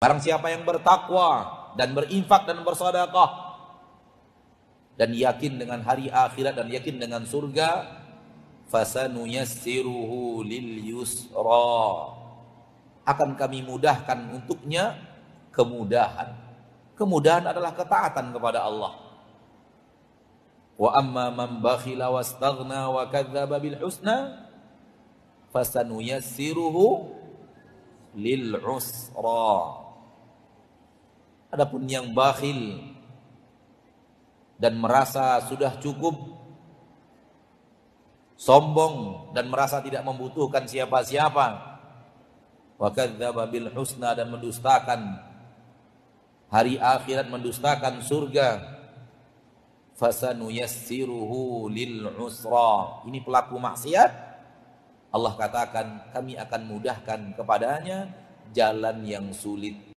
Barang siapa yang bertakwa dan berinfak dan bersedekah dan yakin dengan hari akhirat dan yakin dengan surga, fasanuyassiruhu lil yusra. Akan kami mudahkan untuknya kemudahan. Kemudahan adalah ketaatan kepada Allah. Wa amma man bakhila wastaghna wa kadzdzaba bil husna fasanuyassiruhu lil usra. Adapun yang bakhil dan merasa sudah cukup sombong dan merasa tidak membutuhkan siapa-siapa wa kadzdzaba bil husna dan mendustakan hari akhirat mendustakan surga fasanuyassiruhu lil usra ini pelaku maksiat Allah katakan kami akan mudahkan kepadanya jalan yang sulit